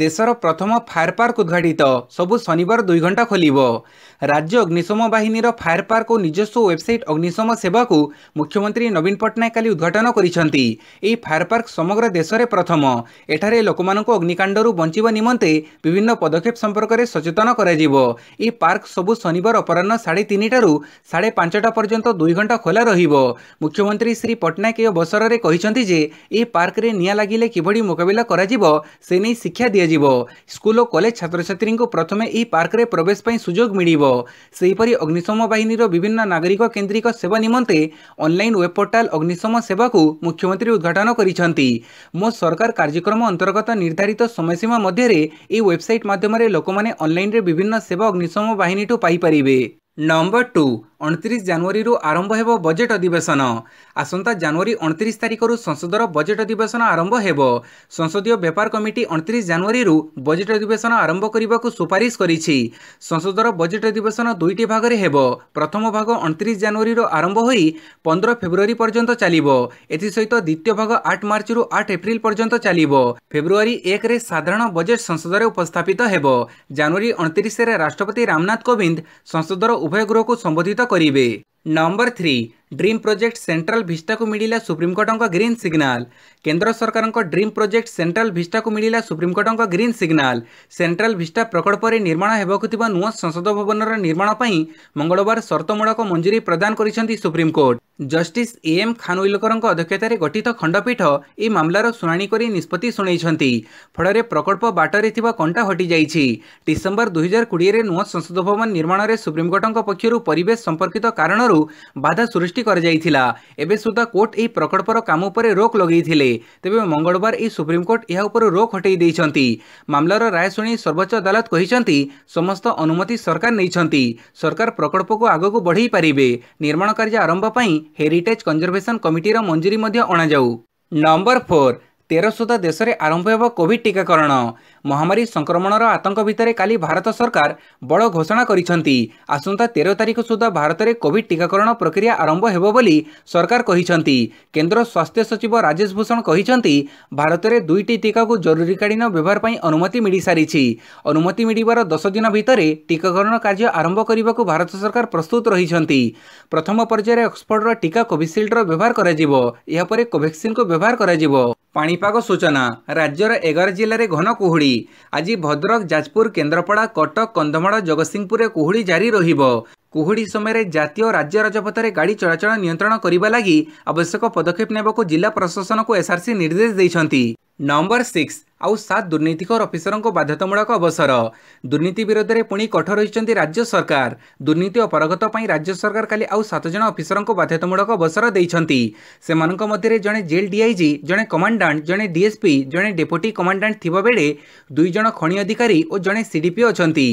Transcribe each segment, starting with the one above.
দেশের প্রথম fire park উদ্ঘাটিত সবু শনিবার দুই ঘণ্টা খোলিব রাজ্য অগ্নিশম বাহিনীর ফায়ার পার্ক ও নিজস্ব ওয়েবসাইট অগ্নিশম সেবাকু মুখ্যমন্ত্রী নবীন পট্টনাক কালি উদ্ঘাটন করেছেন এই ফায়ার পার্ক সমগ্র দেশের প্রথম এঠারে লোক অগ্নিকাণ্ডর বঞ্চা নিমন্তে বিভিন্ন পদক্ষেপ সম্পর্কের সচেতন করা এই পার্ক সবু শনিবার অপরাহ্ন সাড়ে তিনটার সাড়ে পাঁচটা পর্যন্ত দুই ঘণ্টা খোলা রহব মুখ্যমন্ত্রী শ্রী পট্টনাক এই অবসরের যে এই পার্করে নিয়া লাগিলে কিভাবে মোকাবিলা করা সে শিক্ষা দিয়ে ଦିଆଯିବ ସ୍କୁଲ ଓ କଲେଜ ଛାତ୍ରଛାତ୍ରୀଙ୍କୁ ପ୍ରଥମେ ଏହି ପାର୍କରେ ପ୍ରବେଶ ପାଇଁ ସୁଯୋଗ ମିଳିବ ସେହିପରି ଅଗ୍ନିଶମ ବାହିନୀର ବିଭିନ୍ନ ନାଗରିକ କେନ୍ଦ୍ରିକ ସେବା ନିମନ୍ତେ ଅନ୍ଲାଇନ୍ ୱେବ୍ ପୋର୍ଟାଲ ଅଗ୍ନିଶମ ସେବାକୁ ମୁଖ୍ୟମନ୍ତ୍ରୀ ଉଦ୍ଘାଟନ କରିଛନ୍ତି ମୋ ସରକାର କାର୍ଯ୍ୟକ୍ରମ ଅନ୍ତର୍ଗତ ନିର୍ଦ୍ଧାରିତ ସମୟସୀମା ମଧ୍ୟରେ ଏହି ୱେବ୍ସାଇଟ୍ ମାଧ୍ୟମରେ ଲୋକମାନେ ଅନ୍ଲାଇନ୍ରେ ବିଭିନ୍ନ ସେବା ଅଗ୍ନିଶମ ବାହିନୀଠୁ ପାଇପାରିବେ ନମ୍ବର ଟୁ ଅଣତିରିଶ ଜାନୁଆରୀରୁ ଆରମ୍ଭ ହେବ ବଜେଟ୍ ଅଧିବେଶନ ଆସନ୍ତା ଜାନୁଆରୀ ଅଣତିରିଶ ତାରିଖରୁ ସଂସଦର ବଜେଟ୍ ଅଧିବେଶନ ଆରମ୍ଭ ହେବ ସଂସଦୀୟ ବେପାର କମିଟି ଅଣତିରିଶ ଜାନୁଆରୀରୁ ବଜେଟ୍ ଅଧିବେଶନ ଆରମ୍ଭ କରିବାକୁ ସୁପାରିଶ କରିଛି ସଂସଦର ବଜେଟ୍ ଅଧିବେଶନ ଦୁଇଟି ଭାଗରେ ହେବ ପ୍ରଥମ ଭାଗ ଅଣତିରିଶ ଜାନୁଆରୀରୁ ଆରମ୍ଭ ହୋଇ ପନ୍ଦର ଫେବୃଆରୀ ପର୍ଯ୍ୟନ୍ତ ଚାଲିବ ଏଥିସହିତ ଦ୍ୱିତୀୟ ଭାଗ ଆଠ ମାର୍ଚ୍ଚରୁ ଆଠ ଏପ୍ରିଲ ପର୍ଯ୍ୟନ୍ତ ଚାଲିବ ଫେବୃଆରୀ ଏକରେ ସାଧାରଣ ବଜେଟ୍ ସଂସଦରେ ଉପସ୍ଥାପିତ ହେବ ଜାନୁଆରୀ ଅଣତିରିଶରେ ରାଷ୍ଟ୍ରପତି ରାମନାଥ କୋବିନ୍ଦ ସଂସଦର ଉଭୟ ଗୃହକୁ ସମ୍ବୋଧିତ करेंगे number three dream project central ଭିଷ୍ଟାକୁ ମିଳିଲା ସୁପ୍ରିମକୋର୍ଟଙ୍କ ଗ୍ରୀନ୍ ସିଗ୍ନାଲ କେନ୍ଦ୍ର ସରକାରଙ୍କ ଡ୍ରିମ୍ ପ୍ରୋଜେକ୍ଟ ସେଣ୍ଟ୍ରାଲ ଭିଷ୍ଟାକୁ ମିଳିଲା ସୁପ୍ରିମକୋର୍ଟଙ୍କ ଗ୍ରୀନ୍ ସିଗ୍ନାଲ ସେଣ୍ଟ୍ରାଲ ଭିଷ୍ଟା ପ୍ରକଳ୍ପରେ ନିର୍ମାଣ ହେବାକୁ ଥିବା ନୂଆ ସଂସଦ ଭବନର ନିର୍ମାଣ ପାଇଁ ମଙ୍ଗଳବାର ସର୍ତ୍ତମୂଳକ ମଞ୍ଜୁରୀ ପ୍ରଦାନ କରିଛନ୍ତି ସୁପ୍ରିମକୋର୍ଟ ଜଷ୍ଟିସ୍ ଏଏମ୍ ଖାନୱିଲକରଙ୍କ ଅଧ୍ୟକ୍ଷତାରେ ଗଠିତ ଖଣ୍ଡପୀଠ ଏହି ମାମଲାର ଶୁଣାଣି କରି ନିଷ୍ପତ୍ତି ଶୁଣାଇଛନ୍ତି ଫଳରେ ପ୍ରକଳ୍ପ ବାଟରେ ଥିବା କଣ୍ଟା ହଟିଯାଇଛି ଡିସେମ୍ବର ଦୁଇହଜାର କୋଡ଼ିଏରେ ନୂଆ ସଂସଦ ଭବନ ନିର୍ମାଣରେ ସୁପ୍ରିମକୋର୍ଟଙ୍କ ପକ୍ଷରୁ ପରିବେଶ ସମ୍ପର୍କିତ କାରଣରୁ ବାଧା ସୃଷ୍ଟି ନିଯୁକ୍ତି କରାଯାଇଥିଲା ଏବେ ସୁଦ୍ଧା କୋର୍ଟ ଏହି ପ୍ରକଳ୍ପର କାମ ଉପରେ ରୋକ୍ ଲଗାଇଥିଲେ ତେବେ ମଙ୍ଗଳବାର ଏହି ସୁପ୍ରିମକୋର୍ଟ ଏହା ଉପରେ ରୋକ୍ ହଟାଇ ଦେଇଛନ୍ତି ମାମଲାର ରାୟ ଶୁଣି ସର୍ବୋଚ୍ଚ ଅଦାଲତ କହିଛନ୍ତି ସମସ୍ତ ଅନୁମତି ସରକାର ନେଇଛନ୍ତି ସରକାର ପ୍ରକଳ୍ପକୁ ଆଗକୁ ବଢ଼ାଇ ପାରିବେ ନିର୍ମାଣ କାର୍ଯ୍ୟ ଆରମ୍ଭ ପାଇଁ ହେରିଟେଜ୍ କନଜରଭେସନ କମିଟିର ମଞ୍ଜୁରୀ ମଧ୍ୟ ଅଣାଯାଉ ନମ୍ବର ଫୋର୍ ତେର ସୁଦ୍ଧା ଦେଶରେ ଆରମ୍ଭ ହେବ କୋଭିଡ୍ ଟିକାକରଣ ମହାମାରୀ ସଂକ୍ରମଣର ଆତଙ୍କ ଭିତରେ କାଲି ଭାରତ ସରକାର ବଡ଼ ଘୋଷଣା କରିଛନ୍ତି ଆସନ୍ତା ତେର ତାରିଖ ସୁଦ୍ଧା ଭାରତରେ କୋଭିଡ୍ ଟିକାକରଣ ପ୍ରକ୍ରିୟା ଆରମ୍ଭ ହେବ ବୋଲି ସରକାର କହିଛନ୍ତି କେନ୍ଦ୍ର ସ୍ୱାସ୍ଥ୍ୟ ସଚିବ ରାଜେଶ ଭୂଷଣ କହିଛନ୍ତି ଭାରତରେ ଦୁଇଟି ଟିକାକୁ ଜରୁରୀକାଳୀନ ବ୍ୟବହାର ପାଇଁ ଅନୁମତି ମିଳିସାରିଛି ଅନୁମତି ମିଳିବାର ଦଶ ଦିନ ଭିତରେ ଟିକାକରଣ କାର୍ଯ୍ୟ ଆରମ୍ଭ କରିବାକୁ ଭାରତ ସରକାର ପ୍ରସ୍ତୁତ ରହିଛନ୍ତି ପ୍ରଥମ ପର୍ଯ୍ୟାୟରେ ଅକ୍ସଫୋର୍ଡର ଟିକା କୋଭିସିଲ୍ଡର ବ୍ୟବହାର କରାଯିବ ଏହାପରେ କୋଭାକ୍ସିନ୍କୁ ବ୍ୟବହାର କରାଯିବ ପାଣିପାଗ ସୂଚନା ରାଜ୍ୟର ଏଗାର ଜିଲ୍ଲାରେ ଘନ କୁହୁଡ଼ି আজ ভদ্রক যাজপুর কেন্দ্রাপড়া কটক কন্ধমাড় জগৎসিংপুরে কুহুড়ি জারি রহব কুহুড়ি সময় জাতীয় রাজ্য রাজপথে গাড়ি চলাচল নিয়ন্ত্রণ করা লাগি আবশ্যক পদক্ষেপ নেওয়া জেলা প্রশাসনক এসআরসি নির্দেশ দিয়েছেন নম্বর সিক্স ଆଉ ସାତ ଦୁର୍ନୀତିକର ଅଫିସରଙ୍କ ବାଧ୍ୟତାମୂଳକ ଅବସର ଦୁର୍ନୀତି ବିରୋଧରେ ପୁଣି କଠୋର ହୋଇଛନ୍ତି ରାଜ୍ୟ ସରକାର ଦୁର୍ନୀତି ଓ ପରଗତ ପାଇଁ ରାଜ୍ୟ ସରକାର କାଲି ଆଉ ସାତ ଜଣ ଅଫିସରଙ୍କୁ ବାଧ୍ୟତାମୂଳକ ଅବସର ଦେଇଛନ୍ତି ସେମାନଙ୍କ ମଧ୍ୟରେ ଜଣେ ଜେଲ୍ ଡିଆଇଜି ଜଣେ କମାଣ୍ଡାଣ୍ଟ ଜଣେ ଡିଏସ୍ପି ଜଣେ ଡେପୁଟି କମାଣ୍ଡାଣ୍ଟ ଥିବା ବେଳେ ଦୁଇ ଜଣ ଖଣି ଅଧିକାରୀ ଓ ଜଣେ ସିଡିପି ଅଛନ୍ତି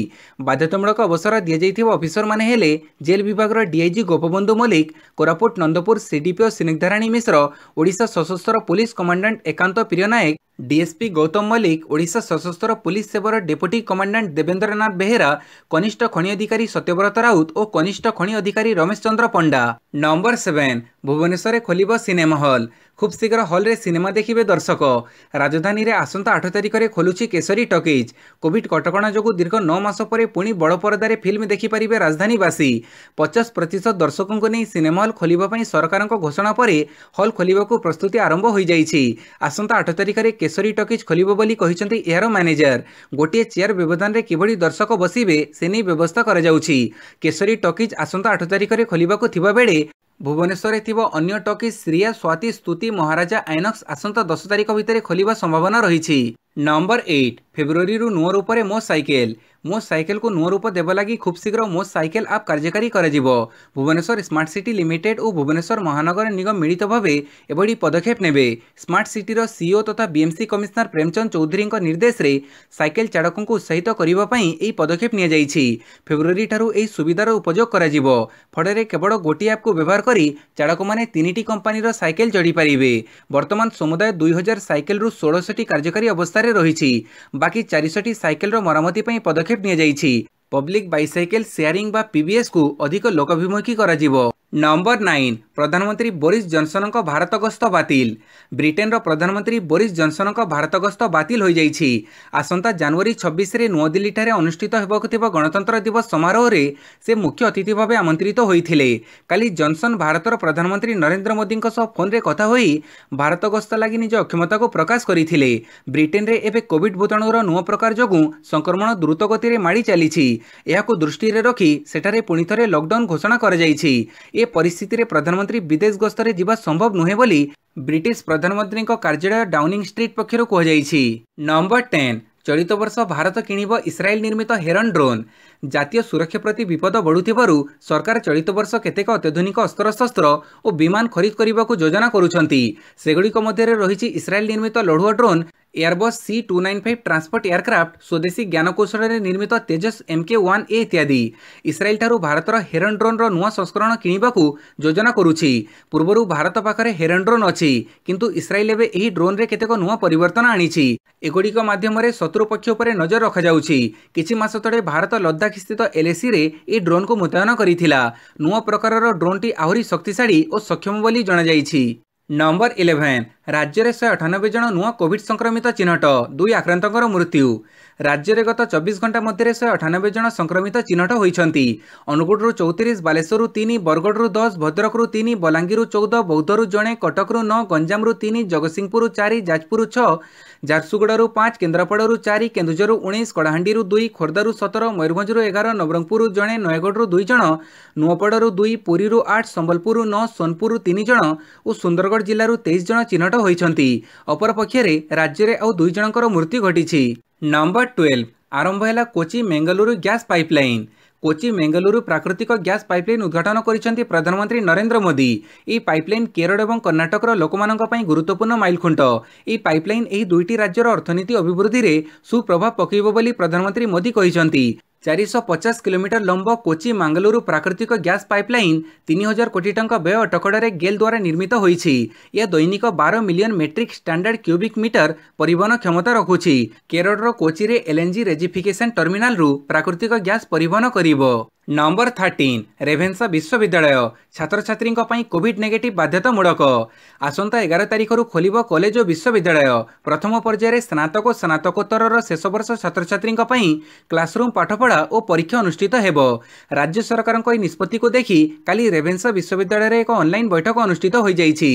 ବାଧ୍ୟତାମୂଳକ ଅବସର ଦିଆଯାଇଥିବା ଅଫିସରମାନେ ହେଲେ ଜେଲ୍ ବିଭାଗର DIG Gopabandhu Mallick Koraput Nandapur CDPO Snigdharani Mishra Odisha ସଶସ୍ତ୍ର police commandant Ekanta Priya Nayak DSP Gautam Mallick Odisha সশস্ত্র পুলিশ সেবার ডেপুটি কমান্ডাট দেবেন্দ্রনাথ বেহেরা কনিষ্ঠ খনি অধিকারী সত্যব্রত রাউত ও কনিষ্ঠ খনি অধিকারী রমেশ চন্দ্র পণ্ডা নম্বর সেভেন ভুবনেশ্বরে খোলিব সিনেমা হল খুব শীঘ্র হলরে সিনেমা দেখবে দর্শক রাজধানী আসন্তা আঠ তারিখে খোলুছি কেশরী টকেজ কোভিড কটকা যোগ দীর্ঘ নমাস পরে পুঁ বড় পর্দার ফিল্ম দেখিপারে রাজধানীবাসী পচাশ প্রত দর্শক নিয়ে সিনেমা হল খোলা সরকার ঘোষণা পরে হল খোলা প্রস্তুতি আরম্ভ হয়ে যাই আসন্তা আঠ তারিখে কেশরী টকেজ খোল বলে এর ম্যানেজর গোটিয়ে চেয়ার ব্যবধানে কিভাবে দর্শক বসবে সে ব্যবস্থা করা কেশরী টকিজ আসন্তা আঠ তারিখে খোলা বেড়ে ଭୁବନେଶ୍ୱରରେ ଥିବା ଅନ୍ୟ ଟକି ଶ୍ରୀୟା ସ୍ୱାତି ସ୍ତୁତି ମହାରାଜା ଆଇନକ୍ସ ଆସନ୍ତା ଦଶ ତାରିଖ ଭିତରେ ଖୋଲିବା ସମ୍ଭାବନା ରହିଛି નંબર એઇટ ફેબ્રુઆરીરુ નૂર ઉપરે ମୋ ସାଇକେଲ ମୋ ସାଇକେଲକୁ ନୂଆ ରୂପ ଦେବା ଲାଗି ଖୁବ୍ ଶୀଘ୍ର ମୋ ସାଇକେଲ ଆପ୍ କାର୍ଯ୍ୟକାରୀ କରାଯିବ ଭୁବନେଶ୍ୱର ସ୍ମାର୍ଟ ସିଟି ଲିମିଟେଡ୍ ଓ ଭୁବନେଶ୍ୱର ମହାନଗର ନିଗମ ମିଳିତ ଭାବେ ଏଭଳି ପଦକ୍ଷେପ ନେବେ ସ୍ମାର୍ଟ ସିଟିର ସିଇଓ ତଥା ବିଏମ୍ସି କମିଶନର ପ୍ରେମଚନ୍ଦ ଚୌଧୁରୀଙ୍କ ନିର୍ଦ୍ଦେଶରେ ସାଇକେଲ ଚାଳକଙ୍କୁ ଉତ୍ସାହିତ କରିବା ପାଇଁ ଏହି ପଦକ୍ଷେପ ନିଆଯାଇଛି ଫେବୃଆରୀଠାରୁ ଏହି ସୁବିଧାର ଉପଯୋଗ କରାଯିବ ଫଳରେ କେବଳ ଗୋଟିଏ ଆପ୍କୁ ବ୍ୟବହାର କରି ଚାଳକମାନେ ତିନିଟି କମ୍ପାନୀର ସାଇକେଲ ଚଢ଼ିପାରିବେ ବର୍ତ୍ତମାନ ସମୁଦାୟ ଦୁଇ ହଜାର ସାଇକେଲରୁ ଷୋଳଶହଟି କାର୍ଯ୍ୟକାରୀ ଅବସ୍ଥାରେ ଅବସ୍ଥାରେ ରହିଛି ବାକି ଚାରିଶହଟି ସାଇକେଲର ମରାମତି ପାଇଁ ପଦକ୍ଷେପ ନିଆଯାଇଛି ପବ୍ଲିକ୍ ବାଇସାଇକେଲ ସେୟାରିଂ ବା ପିବିଏସ୍କୁ ଅଧିକ ଲୋକାଭିମୁଖୀ କରାଯିବ ନମ୍ବର ନାଇନ୍ প্রধানমন্ত্রী বোরিস জনসনক ভারত গস্ত বাতিল ব্রিটেনর প্রধানমন্ত্রী বোরিস জনসনক ভারত গস্ত বাতিল হয়ে যাই আসন্তা জানুয়ারি ছবিশে নূয়াদিল্লীঠারে অনুষ্ঠিত হওয়া গণতন্ত্র দিবস সমারোহে সে মুখ্য অতিথি ভাবে আমন্ত্রিত হয়েছিল কালি জনসন ভারতর প্রধানমন্ত্রী নরেন্দ্র মোদীঙ্ সহ ফোনে কথা হয়ে ভারত গস্ত লাগে নিজ অক্ষমতা প্রকাশ করে ব্রিটেনরে এবে কোভিড ভূতাণুর নূয় প্রকার যোগ সংক্রমণ দ্রুত গতি মাড়ি চালিছি এখন দৃষ্টি রাখি সেঠারে পুঁথরে লকডাউন ঘোষণা করা যাই এ পরিস্থিতি প্রধানমন্ত্রী विदेश गस्तै जुँ ब्रिट प्रधानमन्त्रीको कार्या डाउ पक्ष नम्बर 10 चलित वर्ष भारत किनिबो इजराइल निर्मित हेरन ड्रोन जातीय सुरक्षा प्रति विपद बढु सरकार चलित वर्ष केतक अत्याधुनिक ओ विमान खरिदनागुडीको रहिछि इजराइल निर्मित drone Airbus C two nine five transport aircraft ସ୍ୱଦେଶୀ ଜ୍ଞାନକୌଶଳରେ ନିର୍ମିତ ତେଜସ୍ ଏମ୍କେ ୱାନ୍ ଏ ଇତ୍ୟାଦି ଇସ୍ରାଏଲ୍ଠାରୁ ଭାରତର ହେରନ୍ ଡ୍ରୋନ୍ର ନୂଆ ସଂସ୍କରଣ କିଣିବାକୁ ଯୋଜନା କରୁଛି ପୂର୍ବରୁ ଭାରତ ପାଖରେ ହେରନ୍ ଡ୍ରୋନ୍ ଅଛି କିନ୍ତୁ ଇସ୍ରାଏଲ୍ ଏବେ ଏହି ଡ୍ରୋନ୍ରେ କେତେକ ନୂଆ ପରିବର୍ତ୍ତନ ଆଣିଛି ଏଗୁଡ଼ିକ ମାଧ୍ୟମରେ ଶତ୍ରୁ ପକ୍ଷ ଉପରେ ନଜର ରଖାଯାଉଛି କିଛି ମାସ ତଳେ ଭାରତ ଲଦାଖ ସ୍ଥିତ ଏଲ୍ଏସିରେ ଏହି ଡ୍ରୋନ୍କୁ ମୁତୟନ କରିଥିଲା ନୂଆ ପ୍ରକାରର ଡ୍ରୋନ୍ଟି ଆହୁରି ଶକ୍ତିଶାଳୀ ଓ ସକ୍ଷମ ବୋଲି ଜଣାଯାଇଛି ନମ୍ବର ଇଲେଭେନ୍ ରାଜ୍ୟରେ ଶହେ ଅଠାନବେ ଜଣ ନୂଆ କୋଭିଡ୍ ସଂକ୍ରମିତ ଚିହ୍ନଟ ଦୁଇ ଆକ୍ରାନ୍ତଙ୍କର ମୃତ୍ୟୁ ରାଜ୍ୟରେ ଗତ ଚବିଶ ଘଣ୍ଟା ମଧ୍ୟରେ ଶହେ ଅଠାନବେ ଜଣ ସଂକ୍ରମିତ ଚିହ୍ନଟ ହୋଇଛନ୍ତି ଅନୁଗୁଳରୁ ଚଉତିରିଶ ବାଲେଶ୍ୱରରୁ ତିନି ବରଗଡ଼ରୁ ଦଶ ଭଦ୍ରକରୁ ତିନି ବଲାଙ୍ଗୀରରୁ ଚଉଦ ବୌଦ୍ଧରୁ ଜଣେ କଟକରୁ ନଅ ଗଞ୍ଜାମରୁ ତିନି ଜଗତସିଂହପୁରରୁ ଚାରି ଯାଜପୁରରୁ ଛଅ ଝାରସୁଗୁଡ଼ାରୁ ପାଞ୍ଚ କେନ୍ଦ୍ରାପଡ଼ାରୁ ଚାରି କେନ୍ଦୁଝରରୁ ଉଣେଇଶ କଳାହାଣ୍ଡିରୁ ଦୁଇ ଖୋର୍ଦ୍ଧାରୁ ସତର ମୟୂରଭଞ୍ଜରୁ ଏଗାର ନବରଙ୍ଗପୁରରୁ ଜଣେ ନୟାଗଡ଼ରୁ ଦୁଇ ଜଣ ନୂଆପଡ଼ାରୁ ଦୁଇ ପୁରୀରୁ ଆଠ ସମ୍ବଲପୁରରୁ ନଅ ସୋନପୁରରୁ ତିନି ଜଣ ଓ ସୁନ୍ଦରଗଡ଼ ଜିଲ୍ଲାରୁ ତେଇଶ ଜଣ ଚିହ୍ନଟ ହୋଇଛନ୍ତି ଅପରପକ୍ଷରେ ରାଜ୍ୟରେ ଆଉ ଦୁଇ ଜଣଙ୍କର ମୃତ୍ୟୁ ଘଟିଛି ନମ୍ବର ଟୁଏଲ୍ଭ ଆରମ୍ଭ ହେଲା କୋଚି ମେଙ୍ଗାଲୁରୁ ଗ୍ୟାସ୍ ପାଇପ୍ଲାଇନ୍ କୋଚି ମେଙ୍ଗାଲୁରୁ ପ୍ରାକୃତିକ ଗ୍ୟାସ୍ ପାଇପ୍ଲାଇନ୍ ଉଦ୍ଘାଟନ କରିଛନ୍ତି ପ୍ରଧାନମନ୍ତ୍ରୀ ନରେନ୍ଦ୍ର ମୋଦି ଏହି ପାଇପ୍ଲାଇନ୍ କେରଳ ଏବଂ କର୍ଣ୍ଣାଟକର ଲୋକମାନଙ୍କ ପାଇଁ ଗୁରୁତ୍ୱପୂର୍ଣ୍ଣ ମାଇଲଖୁଣ୍ଟ ଏହି ପାଇପ୍ଲାଇନ୍ ଏହି ଦୁଇଟି ରାଜ୍ୟର ଅର୍ଥନୀତି ଅଭିବୃଦ୍ଧିରେ ସୁପ୍ରଭାବ ପକାଇବ ବୋଲି ପ୍ରଧାନମନ୍ତ୍ରୀ ମୋଦି କହିଛନ୍ତି ଚାରିଶହ ପଚାଶ କିଲୋମିଟର ଲମ୍ବ କୋଚି ମାଙ୍ଗଲୁରୁ ପ୍ରାକୃତିକ ଗ୍ୟାସ୍ ପାଇପଲାଇନ୍ ତିନି ହଜାର କୋଟି ଟଙ୍କା ବ୍ୟୟ ଟକଡ଼ରେ ଗେଲ୍ ଦ୍ୱାରା ନିର୍ମିତ ହୋଇଛି ଏହା ଦୈନିକ ବାର million metric standard cubic metre ପରିବହନ କ୍ଷମତା ରଖୁଛି କେରଳର କୋଚିରେ ଏଲ୍ଏନ୍ଜି ରେଜିଫିକେସନ୍ ଟର୍ମିନାଲରୁ ପ୍ରାକୃତିକ ଗ୍ୟାସ୍ ପରିବହନ କରିବ ନମ୍ବର ଥାର୍ଟିନ୍ ରେଭେନ୍ସା ବିଶ୍ୱବିଦ୍ୟାଳୟ ଛାତ୍ରଛାତ୍ରୀଙ୍କ ପାଇଁ କୋଭିଡ୍ ନେଗେଟିଭ୍ ବାଧ୍ୟତାମୂଳକ ଆସନ୍ତା ଏଗାର ତାରିଖରୁ ଖୋଲିବ କଲେଜ ଓ ବିଶ୍ୱବିଦ୍ୟାଳୟ ପ୍ରଥମ ପର୍ଯ୍ୟାୟରେ ସ୍ନାତକ ଓ ସ୍ନାତକୋତ୍ତରର ଶେଷ ବର୍ଷ ଛାତ୍ରଛାତ୍ରୀଙ୍କ ପାଇଁ କ୍ଲାସରୁମ୍ ପାଠପଢ଼ା ଓ ପରୀକ୍ଷା ଅନୁଷ୍ଠିତ ହେବ ରାଜ୍ୟ ସରକାରଙ୍କ ଏହି ନିଷ୍ପତ୍ତିକୁ ଦେଖି କାଲି ରେଭେନ୍ସା ବିଶ୍ୱବିଦ୍ୟାଳୟରେ ଏକ ଅନ୍ଲାଇନ୍ ବୈଠକ ଅନୁଷ୍ଠିତ ହୋଇଯାଇଛି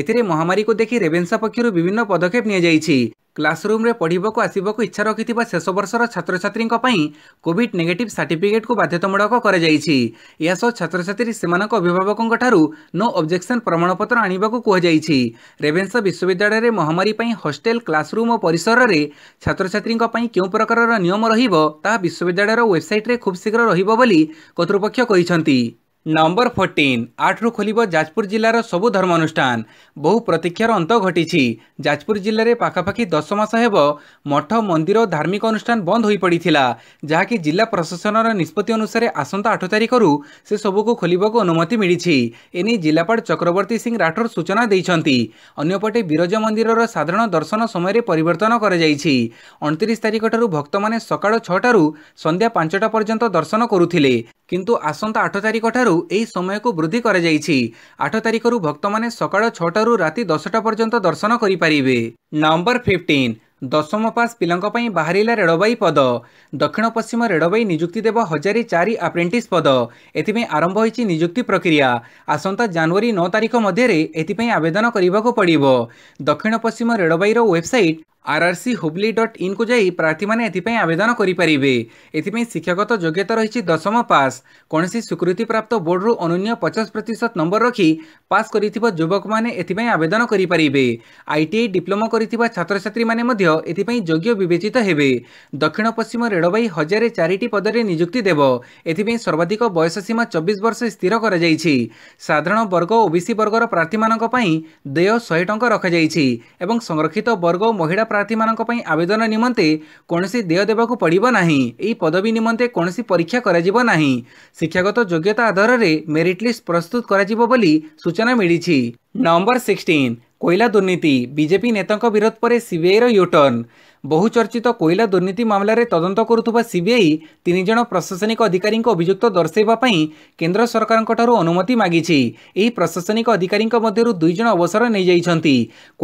ଏଥିରେ ମହାମାରୀକୁ ଦେଖି ରେଭେନ୍ସା ପକ୍ଷରୁ ବିଭିନ୍ନ ପଦକ୍ଷେପ ନିଆଯାଇଛି କ୍ଲାସରୁମ୍ରେ ପଢ଼ିବାକୁ ଆସିବାକୁ ଇଚ୍ଛା ରଖିଥିବା ଶେଷ ବର୍ଷର ଛାତ୍ରଛାତ୍ରୀଙ୍କ ପାଇଁ କୋଭିଡ୍ ନେଗେଟିଭ୍ ସାର୍ଟିଫିକେଟ୍କୁ ବାଧ୍ୟତାମୂଳକ କରାଯାଇଛି ଏହାସହ ଛାତ୍ରଛାତ୍ରୀ ସେମାନଙ୍କ ଅଭିଭାବକଙ୍କଠାରୁ ନୋ ଅବଜେକ୍ସନ୍ ପ୍ରମାଣପତ୍ର ଆଣିବାକୁ କୁହାଯାଇଛି ରେଭେନ୍ସା ବିଶ୍ୱବିଦ୍ୟାଳୟରେ ମହାମାରୀ ପାଇଁ ହଷ୍ଟେଲ କ୍ଲାସରୁମ୍ ଓ ପରିସରରେ ଛାତ୍ରଛାତ୍ରୀଙ୍କ ପାଇଁ କେଉଁ ପ୍ରକାରର ନିୟମ ରହିବ ତାହା ବିଶ୍ୱବିଦ୍ୟାଳୟର ୱେବ୍ସାଇଟ୍ରେ ଖୁବ୍ ଶୀଘ୍ର ରହିବ ବୋଲି କର୍ତ୍ତୃପକ୍ଷ କହିଛନ୍ତି ନମ୍ବର ଫୋର୍ଟିନ୍ ଆଠରୁ ଖୋଲିବ ଯାଜପୁର ଜିଲ୍ଲାର ସବୁ ଧର୍ମାନୁଷ୍ଠାନ ବହୁ ପ୍ରତୀକ୍ଷାର ଅନ୍ତ ଘଟିଛି ଯାଜପୁର ଜିଲ୍ଲାରେ ପାଖାପାଖି ଦଶ ମାସ ହେବ ମଠ ମନ୍ଦିର ଓ ଧାର୍ମିକ ଅନୁଷ୍ଠାନ ବନ୍ଦ ହୋଇପଡ଼ିଥିଲା ଯାହାକି ଜିଲ୍ଲା ପ୍ରଶାସନର ନିଷ୍ପତ୍ତି ଅନୁସାରେ ଆସନ୍ତା ଆଠ ତାରିଖରୁ ସେସବୁକୁ ଖୋଲିବାକୁ ଅନୁମତି ମିଳିଛି ଏନେଇ ଜିଲ୍ଲାପାଳ ଚକ୍ରବର୍ତ୍ତୀ ସିଂ ରାଠୋର ସୂଚନା ଦେଇଛନ୍ତି ଅନ୍ୟପଟେ ବିରଜା ମନ୍ଦିରର ସାଧାରଣ ଦର୍ଶନ ସମୟରେ ପରିବର୍ତ୍ତନ କରାଯାଇଛି ଅଣତିରିଶ ତାରିଖଠାରୁ ଭକ୍ତମାନେ ସକାଳ ଛଅଟାରୁ ସନ୍ଧ୍ୟା ପାଞ୍ଚଟା ପର୍ଯ୍ୟନ୍ତ ଦର୍ଶନ କରୁଥିଲେ কিন্তু ଆସନ୍ତା ଆଠ ତାରିଖ ଠାରୁ ଏହି ସମୟକୁ ବୃଦ୍ଧି କରାଯାଇଛି ଆଠ ତାରିଖରୁ ଭକ୍ତମାନେ ସକାଳ ଛଅଟାରୁ ରାତି ଦଶଟା ପର୍ଯ୍ୟନ୍ତ ଦର୍ଶନ କରିପାରିବେ ନମ୍ବର ଫିଫ୍ଟିନ୍ ଦଶମ ପାସ୍ ପିଲାଙ୍କ ପାଇଁ ବାହାରିଲା ରେଳବାଇ ପଦ ଦକ୍ଷିଣ ପଶ୍ଚିମ ରେଳବାଇ ନିଯୁକ୍ତି ଦେବ ହଜାରେ ଚାରି ଆପ୍ରେଣ୍ଟିସ୍ ପଦ ଏଥିପାଇଁ ଆରମ୍ଭ ହୋଇଛି ନିଯୁକ୍ତି ପ୍ରକ୍ରିୟା ଆସନ୍ତା ଜାନୁଆରୀ ନଅ ତାରିଖ ମଧ୍ୟରେ ଏଥିପାଇଁ ଆବେଦନ କରିବାକୁ ପଡ଼ିବ ଦକ୍ଷିଣ ପଶ୍ଚିମ ରେଳବାଇର ୱେବସାଇଟ୍ ଆର୍ଆର୍ସି ହୁବ୍ଲି ଡଟ୍ ଇନ୍କୁ ଯାଇ ପ୍ରାର୍ଥୀମାନେ ଏଥିପାଇଁ ଆବେଦନ କରିପାରିବେ ଏଥିପାଇଁ ଶିକ୍ଷାଗତ ଯୋଗ୍ୟତା ରହିଛି ଦଶମ ପାସ୍ କୌଣସି ସ୍ୱୀକୃତିପ୍ରାପ୍ତ ବୋର୍ଡ଼ରୁ ଅନନ୍ୟ ପଚାଶ ପ୍ରତିଶତ ନମ୍ବର ରଖି ପାସ୍ କରିଥିବା ଯୁବକମାନେ ଏଥିପାଇଁ ଆବେଦନ କରିପାରିବେ ଆଇଟିଆଇ ଡିପ୍ଲୋମା କରିଥିବା ଛାତ୍ରଛାତ୍ରୀମାନେ ମଧ୍ୟ ଏଥିପାଇଁ ଯୋଗ୍ୟ ବିବେଚିତ ହେବେ ଦକ୍ଷିଣ ପଶ୍ଚିମ ରେଳବାଇ ହଜାରେ ଚାରିଟି ପଦରେ ନିଯୁକ୍ତି ଦେବ ଏଥିପାଇଁ ସର୍ବାଧିକ ବୟସ ସୀମା ଚବିଶ ବର୍ଷ ସ୍ଥିର କରାଯାଇଛି ସାଧାରଣ ବର୍ଗ ଓବିସି ବର୍ଗର ପ୍ରାର୍ଥୀମାନଙ୍କ ପାଇଁ ଦେୟ ଶହେ ଟଙ୍କା ରଖାଯାଇଛି ଏବଂ ସଂରକ୍ଷିତ ବର୍ଗ ମହିଳା ପ୍ରାର୍ଥୀମାନଙ୍କ ପାଇଁ ଆବେଦନ ନିମନ୍ତେ କୌଣସି ଦେୟ ଦେବାକୁ ପଡ଼ିବ ନାହିଁ ଏହି ପଦବୀ ନିମନ୍ତେ କୌଣସି ପରୀକ୍ଷା କରାଯିବ ନାହିଁ ଶିକ୍ଷାଗତ ଯୋଗ୍ୟତା ଆଧାରରେ ମେରିଟ୍ ଲିଷ୍ଟ ପ୍ରସ୍ତୁତ କରାଯିବ ବୋଲି ସୂଚନା ମିଳିଛି ନମ୍ବର ସିକ୍ସଟିନ୍ କୋଇଲା ଦୁର୍ନୀତି ବିଜେପି ନେତାଙ୍କ ବିରୋଧ ପରେ ସିବିଆଇର ୟୁଟର୍ଣ୍ଣ ବହୁଚର୍ଚ୍ଚିତ କୋଇଲା ଦୁର୍ନୀତି ମାମଲାରେ ତଦନ୍ତ କରୁଥିବା ସିବିଆଇ ତିନିଜଣ ପ୍ରଶାସନିକ ଅଧିକାରୀଙ୍କ ଅଭିଯୁକ୍ତ ଦର୍ଶାଇବା ପାଇଁ କେନ୍ଦ୍ର ସରକାରଙ୍କଠାରୁ ଅନୁମତି ମାଗିଛି ଏହି ପ୍ରଶାସନିକ ଅଧିକାରୀଙ୍କ ମଧ୍ୟରୁ ଦୁଇଜଣ ଅବସର ନେଇଯାଇଛନ୍ତି